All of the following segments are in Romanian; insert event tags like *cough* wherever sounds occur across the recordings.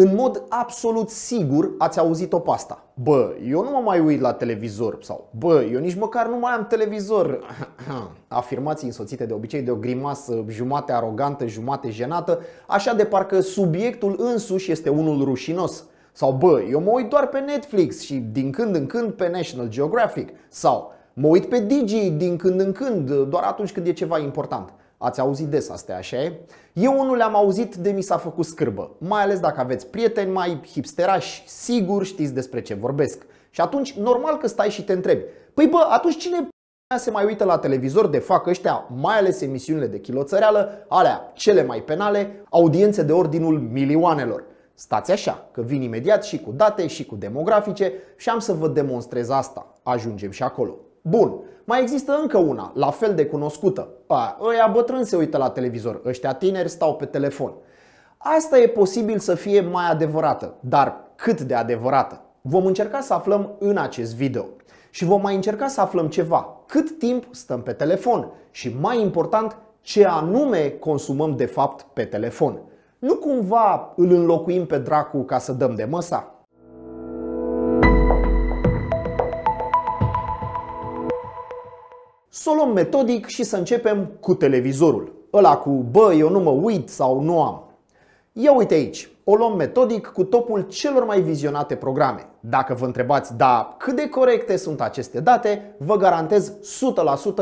În mod absolut sigur ați auzit-o pe asta. Bă, eu nu mă mai uit la televizor sau bă, eu nici măcar nu mai am televizor. *clears throat* Afirmații însoțite de obicei de o grimasă jumate arogantă, jumate jenată, așa de parcă subiectul însuși este unul rușinos. Sau bă, eu mă uit doar pe Netflix și din când în când pe National Geographic. Sau mă uit pe Digi din când în când, doar atunci când e ceva important. Ați auzit des astea, așa e? Eu unul le-am auzit de mi s-a făcut scârbă, mai ales dacă aveți prieteni mai hipsterași, sigur știți despre ce vorbesc. Și atunci, normal că stai și te întrebi, păi bă, atunci cine *laughs* se mai uită la televizor de fac ăștia, mai ales emisiunile de chiloțăreală, alea cele mai penale, audiențe de ordinul milioanelor. Stați așa, că vin imediat și cu date și cu demografice și am să vă demonstrez asta. Ajungem și acolo. Bun. Mai există încă una, la fel de cunoscută. A, ăia bătrân se uită la televizor, ăștia tineri stau pe telefon. Asta e posibil să fie mai adevărată, dar cât de adevărată? Vom încerca să aflăm în acest video. Și vom mai încerca să aflăm ceva, cât timp stăm pe telefon și mai important, ce anume consumăm de fapt pe telefon. Nu cumva îl înlocuim pe dracu ca să dăm de măsa? să o luăm metodic și să începem cu televizorul. Ăla cu, bă, eu nu mă uit sau nu am. Ia uite aici, o luăm metodic cu topul celor mai vizionate programe. Dacă vă întrebați, da, cât de corecte sunt aceste date, vă garantez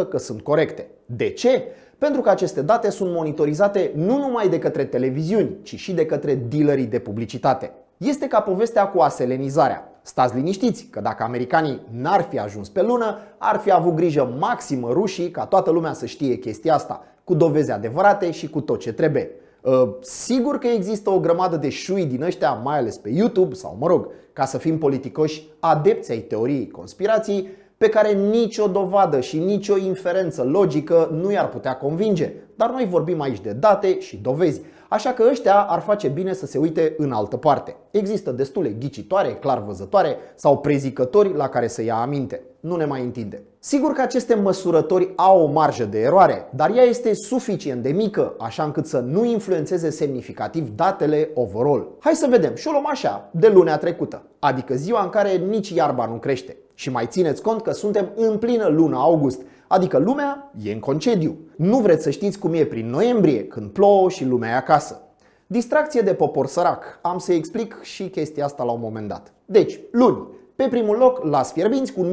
100% că sunt corecte. De ce? Pentru că aceste date sunt monitorizate nu numai de către televiziuni, ci și de către dealerii de publicitate. Este ca povestea cu aselenizarea. Stați liniștiți că dacă americanii n-ar fi ajuns pe lună, ar fi avut grijă maximă rușii ca toată lumea să știe chestia asta, cu doveze adevărate și cu tot ce trebuie. Ă, sigur că există o grămadă de șui din ăștia, mai ales pe YouTube sau, mă rog, ca să fim politicoși, adepți ai teoriei conspirații, pe care nicio dovadă și nicio inferență logică nu i-ar putea convinge. Dar noi vorbim aici de date și dovezi așa că ăștia ar face bine să se uite în altă parte. Există destule ghicitoare, clarvăzătoare sau prezicători la care să ia aminte. Nu ne mai întinde. Sigur că aceste măsurători au o marjă de eroare, dar ea este suficient de mică, așa încât să nu influențeze semnificativ datele overall. Hai să vedem și o luăm așa, de lunea trecută, adică ziua în care nici iarba nu crește. Și mai țineți cont că suntem în plină luna august, Adică lumea e în concediu. Nu vreți să știți cum e prin noiembrie, când plouă și lumea e acasă. Distracție de popor sărac. Am să explic și chestia asta la un moment dat. Deci, luni, pe primul loc la Sfierbinți, cu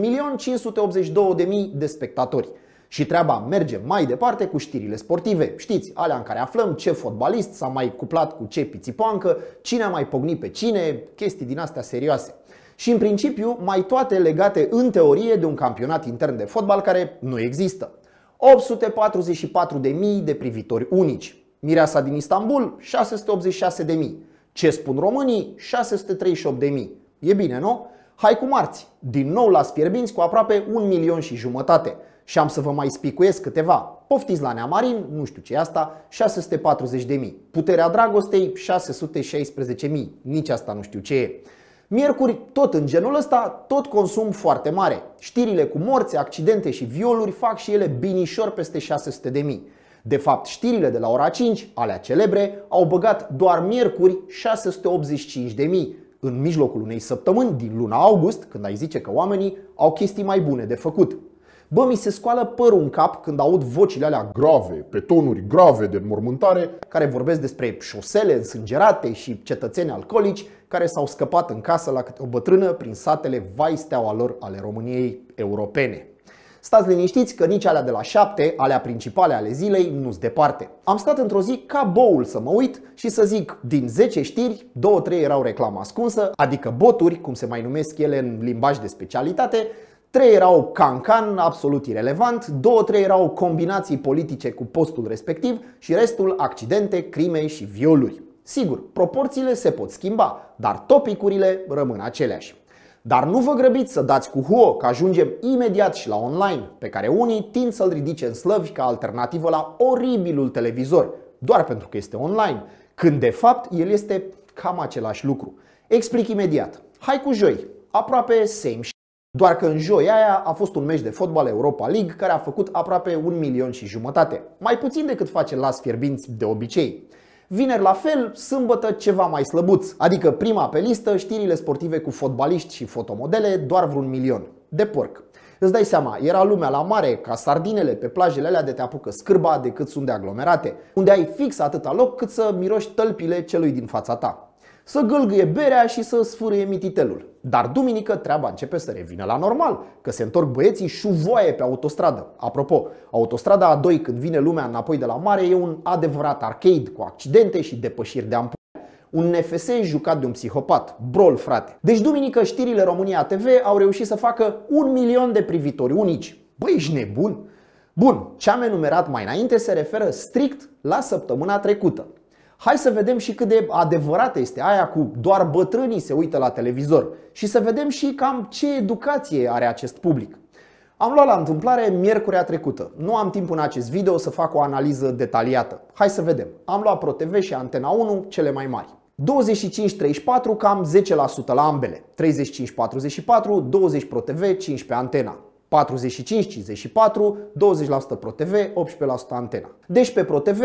1.582.000 de spectatori. Și treaba merge mai departe cu știrile sportive. Știți, alea în care aflăm ce fotbalist s-a mai cuplat cu ce pițipoancă, cine a mai pognit pe cine, chestii din astea serioase și în principiu mai toate legate în teorie de un campionat intern de fotbal care nu există. 844.000 de privitori unici, Mireasa din Istanbul 686.000, ce spun românii 638.000. E bine, nu? Hai cu marți, din nou la Sfierbinți cu aproape un milion și jumătate. Și am să vă mai spicuiesc câteva. Poftiți la Neamarin, nu știu ce asta, 640.000. Puterea dragostei, 616.000. Nici asta nu știu ce e. Miercuri, tot în genul ăsta, tot consum foarte mare. Știrile cu morți, accidente și violuri fac și ele binișor peste 600 de mii. De fapt, știrile de la ora 5, alea celebre, au băgat doar miercuri 685 de mii, în mijlocul unei săptămâni din luna august, când ai zice că oamenii au chestii mai bune de făcut. Bă, mi se scoală părul în cap când aud vocile alea grave, pe tonuri grave de mormântare, care vorbesc despre șosele însângerate și cetățeni alcoolici care s-au scăpat în casă la câte o bătrână prin satele vaisteaua lor ale României europene. Stați liniștiți că nici alea de la șapte, alea principale ale zilei, nu-s departe. Am stat într-o zi ca boul să mă uit și să zic, din 10 știri, 2-3 erau reclamă ascunsă, adică boturi, cum se mai numesc ele în limbaj de specialitate, 3 erau cancan, absolut irelevant, 2-3 erau combinații politice cu postul respectiv și restul accidente, crime și violuri. Sigur, proporțiile se pot schimba, dar topicurile rămân aceleași. Dar nu vă grăbiți să dați cu Huo, că ajungem imediat și la online, pe care unii tind să-l ridice în slăvi ca alternativă la oribilul televizor, doar pentru că este online, când de fapt el este cam același lucru. Explic imediat. Hai cu joi, aproape same doar că în joi aia a fost un meci de fotbal Europa League care a făcut aproape un milion și jumătate, mai puțin decât face las fierbinți de obicei. Vineri la fel, sâmbătă ceva mai slăbuț, adică prima pe listă știrile sportive cu fotbaliști și fotomodele, doar vreun milion. De porc. Îți dai seama, era lumea la mare, ca sardinele pe plajele alea de te apucă scârba decât sunt de aglomerate, unde ai fix atâta loc cât să miroși tălpile celui din fața ta să gâlgâie berea și să sfârâie mititelul. Dar duminică treaba începe să revină la normal, că se întorc băieții șuvoaie pe autostradă. Apropo, autostrada A2 când vine lumea înapoi de la mare e un adevărat arcade cu accidente și depășiri de ampul. Un NFS jucat de un psihopat. Brol, frate. Deci duminică știrile România TV au reușit să facă un milion de privitori unici. Băi, ești nebun? Bun, ce am enumerat mai înainte se referă strict la săptămâna trecută. Hai să vedem și cât de adevărată este aia cu doar bătrânii se uită la televizor și să vedem și cam ce educație are acest public. Am luat la întâmplare miercurea trecută. Nu am timp în acest video să fac o analiză detaliată. Hai să vedem. Am luat ProTV și Antena 1, cele mai mari. 25-34, cam 10% la ambele. 35-44, 20 ProTV, 15 Antena. 45, 54, 20% ProTV, 18% Antena. Deci pe ProTV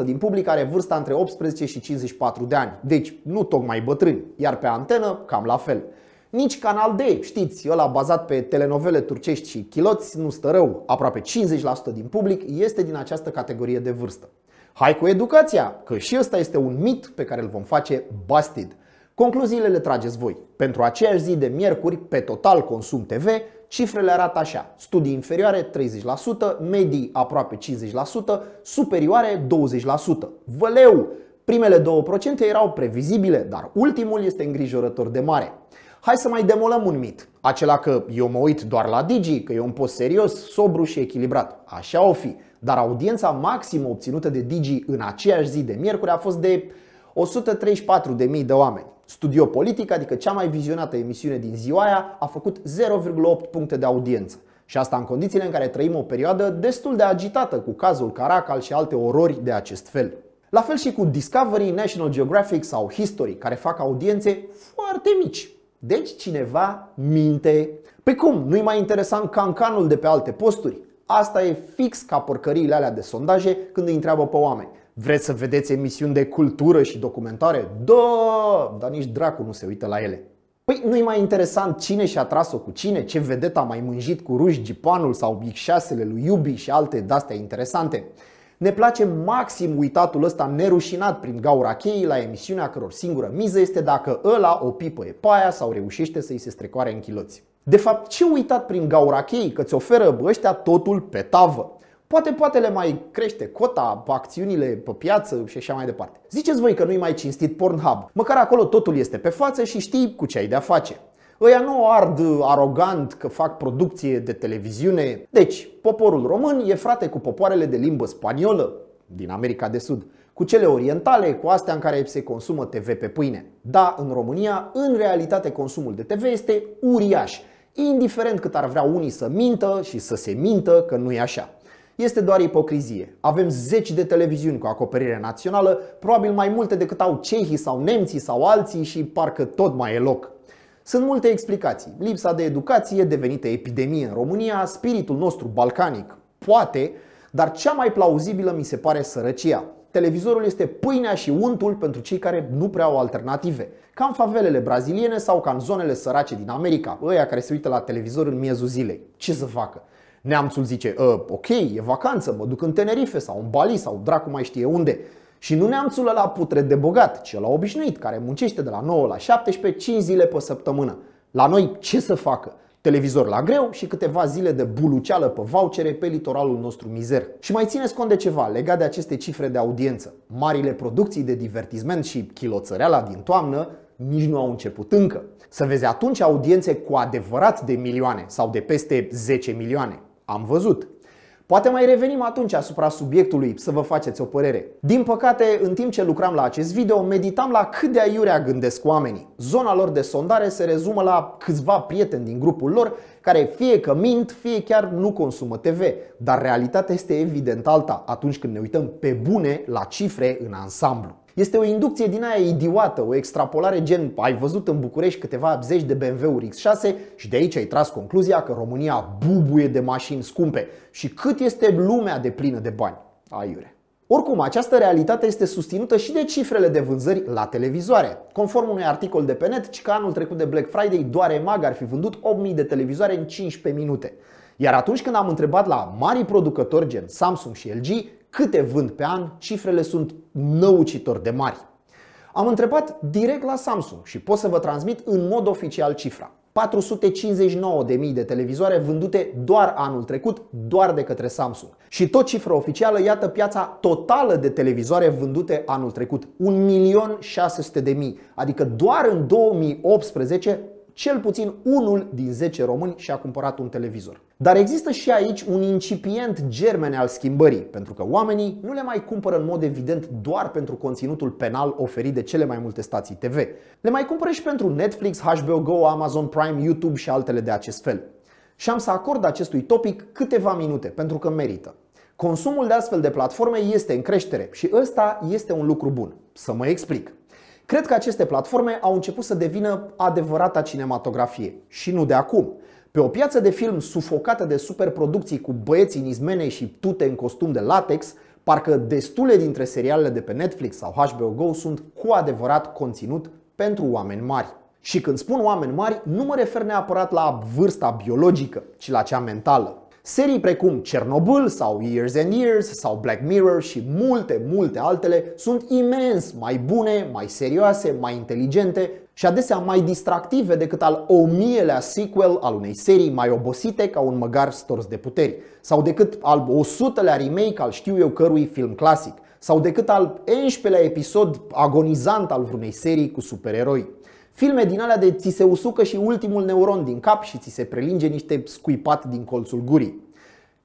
55% din public are vârsta între 18 și 54 de ani, deci nu tocmai bătrâni, iar pe Antenă cam la fel. Nici Canal D, știți, ăla bazat pe telenovele turcești și chiloți, nu stă rău. Aproape 50% din public este din această categorie de vârstă. Hai cu educația, că și ăsta este un mit pe care îl vom face bastid. Concluziile le trageți voi. Pentru aceeași zi de miercuri, pe total consum TV, cifrele arată așa. Studii inferioare 30%, medii aproape 50%, superioare 20%. Văleu! Primele două procente erau previzibile, dar ultimul este îngrijorător de mare. Hai să mai demolăm un mit, acela că eu mă uit doar la Digi, că e un post serios, sobru și echilibrat. Așa o fi, dar audiența maximă obținută de Digi în aceeași zi de miercuri a fost de 134.000 de oameni. Studio Politic, adică cea mai vizionată emisiune din ziua aia, a făcut 0,8 puncte de audiență. Și asta în condițiile în care trăim o perioadă destul de agitată cu cazul Caracal și alte orori de acest fel. La fel și cu Discovery, National Geographic sau History, care fac audiențe foarte mici. Deci cineva minte. Pe cum? Nu-i mai interesant cancanul de pe alte posturi? Asta e fix ca porcăriile alea de sondaje când îi întreabă pe oameni. Vreți să vedeți emisiuni de cultură și documentare? Da, dar nici dracu nu se uită la ele. Păi nu-i mai interesant cine și-a tras-o cu cine, ce vedeta mai mânjit cu ruși gipanul sau x lui Iubi și alte de-astea interesante. Ne place maxim uitatul ăsta nerușinat prin gaura cheii la emisiunea căror singură miză este dacă ăla o pipă e paia sau reușește să-i se strecoare în chiloți. De fapt, ce uitat prin gaura cheii că ți oferă ăștia totul pe tavă? Poate, poate le mai crește cota, acțiunile pe piață și așa mai departe. Ziceți voi că nu-i mai cinstit Pornhub. Măcar acolo totul este pe față și știi cu ce ai de-a face. Ăia nu ard arogant că fac producție de televiziune. Deci, poporul român e frate cu popoarele de limbă spaniolă din America de Sud, cu cele orientale, cu astea în care se consumă TV pe pâine. Da, în România, în realitate, consumul de TV este uriaș, indiferent cât ar vrea unii să mintă și să se mintă că nu e așa. Este doar ipocrizie. Avem zeci de televiziuni cu acoperire națională, probabil mai multe decât au cehii sau nemții sau alții și parcă tot mai e loc. Sunt multe explicații. Lipsa de educație, devenită epidemie în România, spiritul nostru balcanic, poate, dar cea mai plauzibilă mi se pare sărăcia. Televizorul este pâinea și untul pentru cei care nu prea au alternative. Ca în favelele braziliene sau ca în zonele sărace din America, ăia care se uită la televizor în miezul zilei. Ce să facă? Neamțul zice, ă, ok, e vacanță, mă duc în Tenerife sau în Bali sau dracu mai știe unde. Și nu neamțul la putre de bogat, ci la obișnuit, care muncește de la 9 la 17, 5 zile pe săptămână. La noi ce să facă? televizor la greu și câteva zile de buluceală pe vouchere pe litoralul nostru mizer. Și mai țineți cont de ceva legat de aceste cifre de audiență. Marile producții de divertisment și chiloțăreala din toamnă nici nu au început încă. Să vezi atunci audiențe cu adevărat de milioane sau de peste 10 milioane am văzut. Poate mai revenim atunci asupra subiectului să vă faceți o părere. Din păcate, în timp ce lucram la acest video, meditam la cât de aiurea gândesc oamenii. Zona lor de sondare se rezumă la câțiva prieteni din grupul lor care fie că mint, fie chiar nu consumă TV. Dar realitatea este evident alta atunci când ne uităm pe bune la cifre în ansamblu. Este o inducție din aia idiotă, o extrapolare gen ai văzut în București câteva zeci de BMW-uri X6 și de aici ai tras concluzia că România bubuie de mașini scumpe și cât este lumea de plină de bani. Aiure. Oricum, această realitate este susținută și de cifrele de vânzări la televizoare. Conform unui articol de pe net, ci că anul trecut de Black Friday doar EMAG ar fi vândut 8000 de televizoare în 15 minute. Iar atunci când am întrebat la mari producători gen Samsung și LG câte vând pe an, cifrele sunt năucitor de mari. Am întrebat direct la Samsung și pot să vă transmit în mod oficial cifra. 459.000 de televizoare vândute doar anul trecut, doar de către Samsung. Și tot cifra oficială, iată piața totală de televizoare vândute anul trecut, 1.600.000, adică doar în 2018 cel puțin unul din 10 români și-a cumpărat un televizor. Dar există și aici un incipient germen al schimbării, pentru că oamenii nu le mai cumpără în mod evident doar pentru conținutul penal oferit de cele mai multe stații TV. Le mai cumpără și pentru Netflix, HBO Go, Amazon Prime, YouTube și altele de acest fel. Și am să acord acestui topic câteva minute, pentru că merită. Consumul de astfel de platforme este în creștere și ăsta este un lucru bun. Să mă explic. Cred că aceste platforme au început să devină adevărata cinematografie și nu de acum. Pe o piață de film sufocată de superproducții cu băieți în izmene și tute în costum de latex, parcă destule dintre serialele de pe Netflix sau HBO Go sunt cu adevărat conținut pentru oameni mari. Și când spun oameni mari, nu mă refer neapărat la vârsta biologică, ci la cea mentală. Serii precum Chernobyl sau Years and Years sau Black Mirror și multe, multe altele sunt imens mai bune, mai serioase, mai inteligente și adesea mai distractive decât al o mielea sequel al unei serii mai obosite ca un măgar stors de puteri sau decât al o lea remake al știu eu cărui film clasic sau decât al 11-lea episod agonizant al vreunei serii cu supereroi. Filme din alea de ți se usucă și ultimul neuron din cap și ți se prelinge niște scuipat din colțul gurii.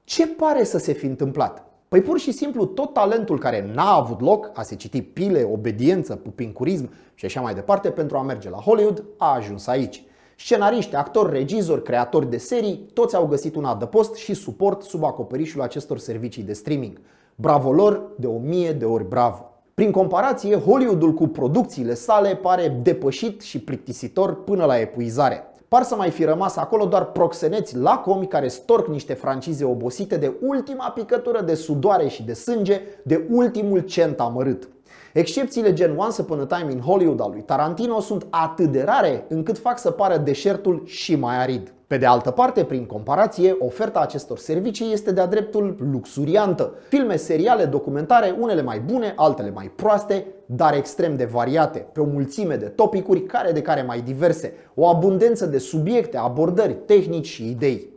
Ce pare să se fi întâmplat? Păi pur și simplu tot talentul care n-a avut loc, a se citi pile, obediență, pupincurism și așa mai departe pentru a merge la Hollywood, a ajuns aici. Scenariști, actori, regizori, creatori de serii, toți au găsit un adăpost și suport sub acoperișul acestor servicii de streaming. Bravo lor, de o mie de ori bravo! Prin comparație, Hollywoodul cu producțiile sale pare depășit și plictisitor până la epuizare. Par să mai fi rămas acolo doar proxeneți lacomi care storc niște francize obosite de ultima picătură de sudoare și de sânge, de ultimul cent amărât. Excepțiile gen Once Upon a Time in Hollywood al lui Tarantino sunt atât de rare încât fac să pară deșertul și mai arid. Pe de altă parte, prin comparație, oferta acestor servicii este de-a dreptul luxuriantă. Filme, seriale, documentare, unele mai bune, altele mai proaste, dar extrem de variate, pe o mulțime de topicuri, care de care mai diverse, o abundență de subiecte, abordări, tehnici și idei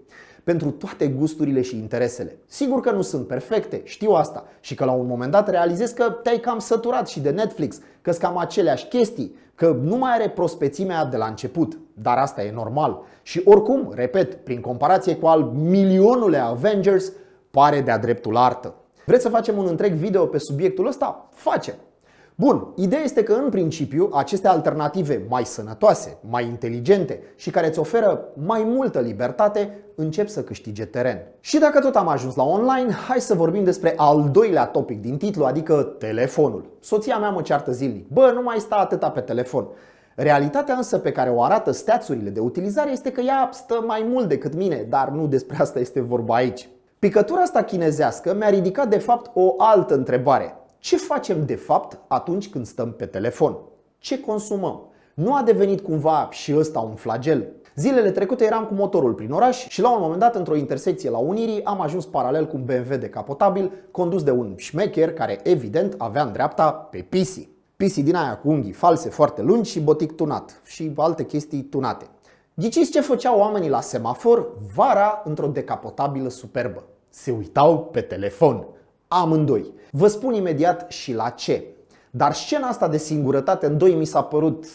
pentru toate gusturile și interesele. Sigur că nu sunt perfecte, știu asta și că la un moment dat realizezi că te-ai cam săturat și de Netflix, că sunt cam aceleași chestii, că nu mai are prospețimea de la început, dar asta e normal. Și oricum, repet, prin comparație cu al milionule Avengers, pare de-a dreptul artă. Vreți să facem un întreg video pe subiectul ăsta? Facem! Bun, ideea este că în principiu aceste alternative mai sănătoase, mai inteligente și care îți oferă mai multă libertate încep să câștige teren. Și dacă tot am ajuns la online, hai să vorbim despre al doilea topic din titlu, adică telefonul. Soția mea mă ceartă zilnic. Bă, nu mai sta atâta pe telefon. Realitatea însă pe care o arată steațurile de utilizare este că ea stă mai mult decât mine, dar nu despre asta este vorba aici. Picătura asta chinezească mi-a ridicat de fapt o altă întrebare. Ce facem de fapt atunci când stăm pe telefon? Ce consumăm? Nu a devenit cumva și ăsta un flagel? Zilele trecute eram cu motorul prin oraș și la un moment dat, într-o intersecție la Unirii, am ajuns paralel cu un BMW decapotabil condus de un șmecher care evident avea în dreapta pe PC. PC din aia cu unghii false foarte lungi și botic tunat și alte chestii tunate. Ghiciți ce făceau oamenii la semafor vara într-o decapotabilă superbă? Se uitau pe telefon. Amândoi. Vă spun imediat și la ce. Dar scena asta de singurătate în doi mi s-a părut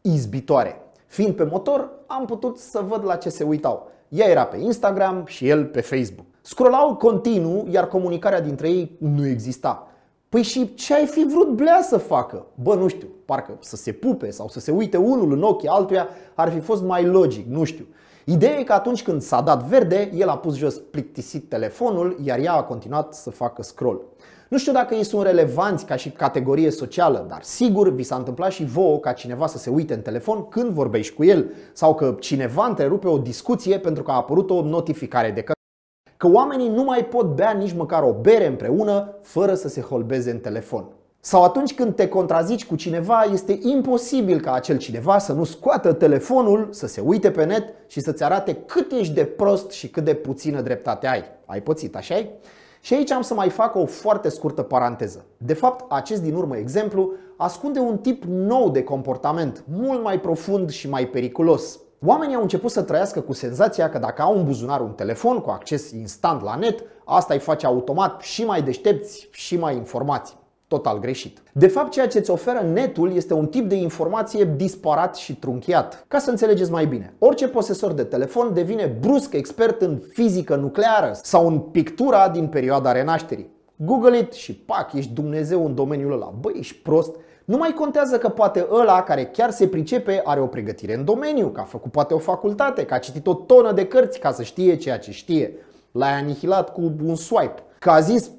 izbitoare. Fiind pe motor, am putut să văd la ce se uitau. Ea era pe Instagram și el pe Facebook. Scrollau continuu, iar comunicarea dintre ei nu exista. Păi și ce ai fi vrut blea să facă? Bă, nu știu, parcă să se pupe sau să se uite unul în ochii altuia ar fi fost mai logic, nu știu. Ideea e că atunci când s-a dat verde, el a pus jos plictisit telefonul, iar ea a continuat să facă scroll. Nu știu dacă ei sunt relevanți ca și categorie socială, dar sigur vi s-a întâmplat și vouă ca cineva să se uite în telefon când vorbești cu el sau că cineva întrerupe o discuție pentru că a apărut o notificare de că că oamenii nu mai pot bea nici măcar o bere împreună fără să se holbeze în telefon. Sau atunci când te contrazici cu cineva, este imposibil ca acel cineva să nu scoată telefonul, să se uite pe net și să-ți arate cât ești de prost și cât de puțină dreptate ai. Ai pățit, așa -i? Și aici am să mai fac o foarte scurtă paranteză. De fapt, acest din urmă exemplu ascunde un tip nou de comportament, mult mai profund și mai periculos. Oamenii au început să trăiască cu senzația că dacă au un buzunar un telefon cu acces instant la net, asta îi face automat și mai deștepți și mai informați total greșit. De fapt, ceea ce îți oferă netul este un tip de informație disparat și trunchiat. Ca să înțelegeți mai bine, orice posesor de telefon devine brusc expert în fizică nucleară sau în pictura din perioada renașterii. Google it și pac, ești Dumnezeu în domeniul ăla. Băi, ești prost, nu mai contează că poate ăla care chiar se pricepe are o pregătire în domeniu, că a făcut poate o facultate, că a citit o tonă de cărți ca să știe ceea ce știe. L-ai anihilat cu un swipe. Că a zis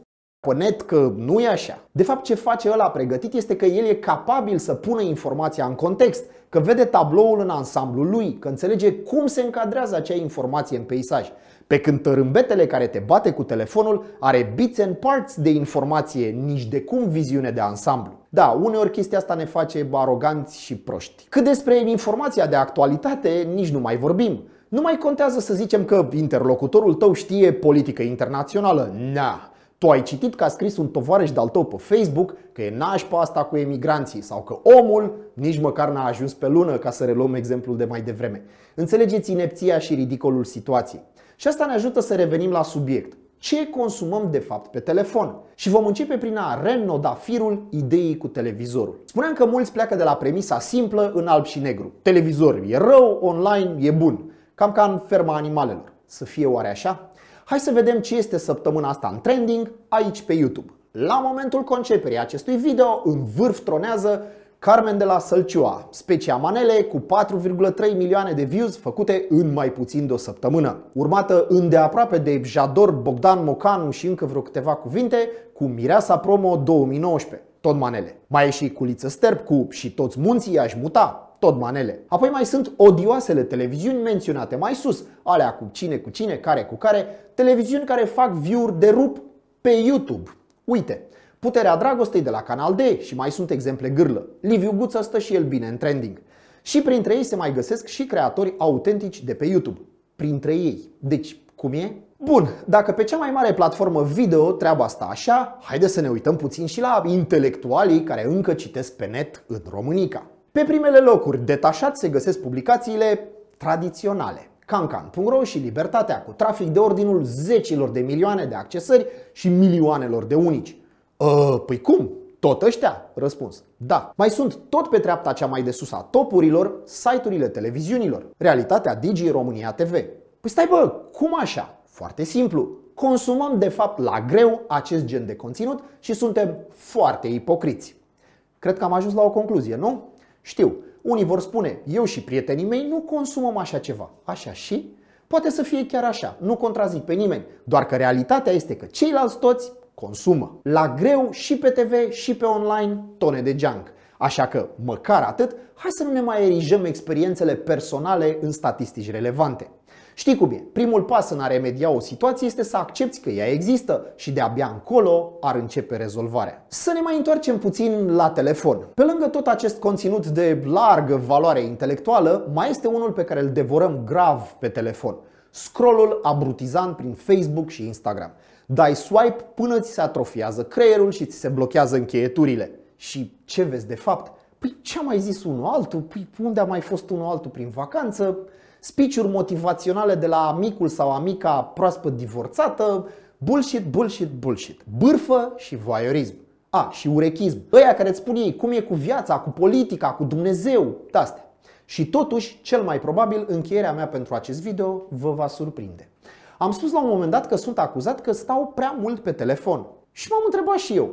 pe net că nu e așa. De fapt, ce face ăla pregătit este că el e capabil să pună informația în context, că vede tabloul în ansamblu lui, că înțelege cum se încadrează acea informație în peisaj. Pe când tărâmbetele care te bate cu telefonul are bits and parts de informație, nici de cum viziune de ansamblu. Da, uneori chestia asta ne face aroganți și proști. Cât despre informația de actualitate, nici nu mai vorbim. Nu mai contează să zicem că interlocutorul tău știe politică internațională. Na, tu ai citit că a scris un tovarăș de-al tău pe Facebook că e nașpa asta cu emigranții sau că omul nici măcar n-a ajuns pe lună, ca să reluăm exemplul de mai devreme. Înțelegeți inepția și ridicolul situației. Și asta ne ajută să revenim la subiect. Ce consumăm de fapt pe telefon? Și vom începe prin a renoda firul ideii cu televizorul. Spuneam că mulți pleacă de la premisa simplă în alb și negru. Televizor e rău, online e bun. Cam ca în ferma animalelor. Să fie oare așa? Hai să vedem ce este săptămâna asta în trending aici pe YouTube. La momentul conceperii acestui video, în vârf tronează Carmen de la Sălcioa, specia manele cu 4,3 milioane de views făcute în mai puțin de o săptămână, urmată îndeaproape de Jador, Bogdan Mocanu și încă vreo câteva cuvinte cu Mireasa Promo 2019, tot manele. Mai e și Culiță Sterp cu Și toți munții aș muta, tot manele. Apoi mai sunt odioasele televiziuni menționate mai sus, alea cu cine cu cine, care cu care, televiziuni care fac view-uri de rup pe YouTube. Uite, Puterea dragostei de la Canal D și mai sunt exemple gârlă. Liviu Guță stă și el bine în trending. Și printre ei se mai găsesc și creatori autentici de pe YouTube. Printre ei. Deci, cum e? Bun, dacă pe cea mai mare platformă video treaba asta așa, haide să ne uităm puțin și la intelectualii care încă citesc pe net în Românica. Pe primele locuri, detașat, se găsesc publicațiile tradiționale. Cancan.ro și Libertatea, cu trafic de ordinul zecilor de milioane de accesări și milioanelor de unici. Uh, păi cum? Tot ăștia? Răspuns. Da. Mai sunt tot pe treapta cea mai de sus a topurilor, site-urile televiziunilor. Realitatea Digi România TV. Păi stai bă, cum așa? Foarte simplu. Consumăm de fapt la greu acest gen de conținut și suntem foarte ipocriți. Cred că am ajuns la o concluzie, nu? Știu, unii vor spune, eu și prietenii mei nu consumăm așa ceva. Așa și? Poate să fie chiar așa, nu contrazic pe nimeni, doar că realitatea este că ceilalți toți consumă. La greu și pe TV și pe online tone de junk. Așa că, măcar atât, hai să nu ne mai erijăm experiențele personale în statistici relevante. Știi cum e, primul pas în a remedia o situație este să accepti că ea există și de abia încolo ar începe rezolvarea. Să ne mai întoarcem puțin la telefon. Pe lângă tot acest conținut de largă valoare intelectuală, mai este unul pe care îl devorăm grav pe telefon. Scrollul abrutizant prin Facebook și Instagram. Dai swipe până ți se atrofiază creierul și ți se blochează încheieturile. Și ce vezi de fapt? Păi ce a mai zis unul altul? Păi unde a mai fost unul altul prin vacanță? speech-uri motivaționale de la amicul sau amica proaspăt divorțată, bullshit, bullshit, bullshit. Bârfă și voyeurism. A, și urechism. Ăia care îți spun ei cum e cu viața, cu politica, cu Dumnezeu, astea. Și totuși, cel mai probabil, încheierea mea pentru acest video vă va surprinde. Am spus la un moment dat că sunt acuzat că stau prea mult pe telefon. Și m-am întrebat și eu.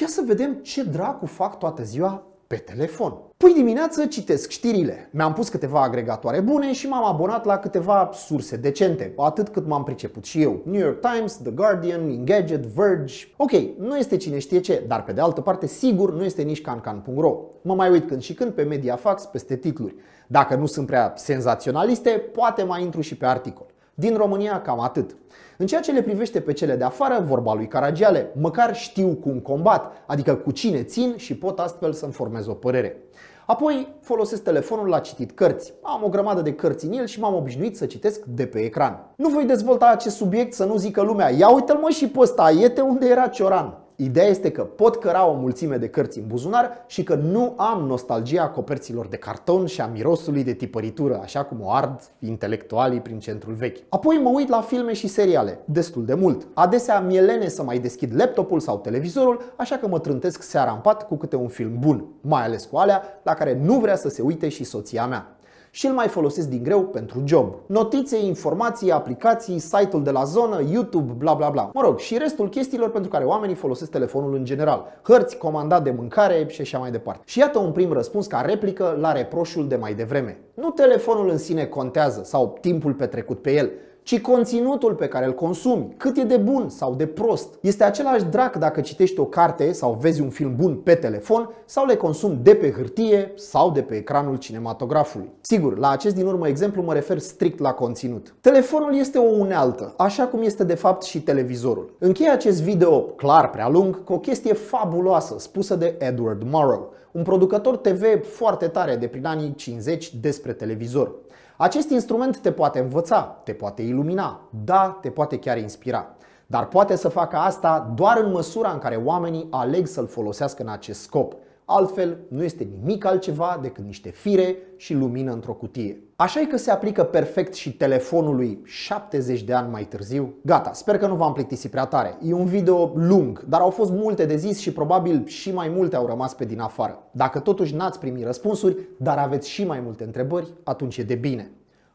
Ia să vedem ce dracu fac toată ziua pe telefon. Pui dimineață citesc știrile. Mi-am pus câteva agregatoare bune și m-am abonat la câteva surse decente, atât cât m-am priceput și eu. New York Times, The Guardian, Engadget, Verge. Ok, nu este cine știe ce, dar pe de altă parte sigur nu este nici cancan.ro. Mă mai uit când și când pe Mediafax peste titluri. Dacă nu sunt prea senzaționaliste, poate mai intru și pe articol. Din România cam atât. În ceea ce le privește pe cele de afară, vorba lui Caragiale, măcar știu cum combat, adică cu cine țin și pot astfel să-mi formez o părere. Apoi folosesc telefonul la citit cărți. Am o grămadă de cărți în el și m-am obișnuit să citesc de pe ecran. Nu voi dezvolta acest subiect să nu zică lumea, ia uite-l mă și pe ăsta, iete unde era Cioran. Ideea este că pot căra o mulțime de cărți în buzunar și că nu am nostalgia a coperților de carton și a mirosului de tipăritură, așa cum o ard intelectualii prin centrul vechi. Apoi mă uit la filme și seriale, destul de mult. Adesea mi lene să mai deschid laptopul sau televizorul, așa că mă trântesc seara în pat cu câte un film bun, mai ales cu alea la care nu vrea să se uite și soția mea și îl mai folosesc din greu pentru job. Notițe, informații, aplicații, site-ul de la zonă, YouTube, bla bla bla. Mă rog, și restul chestiilor pentru care oamenii folosesc telefonul în general. Hărți, comandat de mâncare și așa mai departe. Și iată un prim răspuns ca replică la reproșul de mai devreme. Nu telefonul în sine contează sau timpul petrecut pe el, ci conținutul pe care îl consumi, cât e de bun sau de prost. Este același drac dacă citești o carte sau vezi un film bun pe telefon sau le consumi de pe hârtie sau de pe ecranul cinematografului. Sigur, la acest din urmă exemplu mă refer strict la conținut. Telefonul este o unealtă, așa cum este de fapt și televizorul. Încheie acest video, clar prea lung, cu o chestie fabuloasă spusă de Edward Morrow, un producător TV foarte tare de prin anii 50 despre televizor. Acest instrument te poate învăța, te poate ilumina, da, te poate chiar inspira. Dar poate să facă asta doar în măsura în care oamenii aleg să-l folosească în acest scop. Altfel, nu este nimic altceva decât niște fire și lumină într-o cutie. Așa e că se aplică perfect și telefonului 70 de ani mai târziu. Gata, sper că nu v-am plictisit prea tare. E un video lung, dar au fost multe de zis și probabil și mai multe au rămas pe din afară. Dacă totuși n-ați primit răspunsuri, dar aveți și mai multe întrebări, atunci e de bine.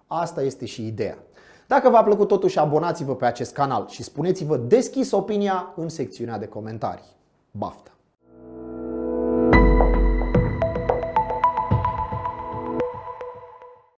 Asta este și ideea. Dacă v-a plăcut totuși, abonați-vă pe acest canal și spuneți-vă deschis opinia în secțiunea de comentarii. Baftă!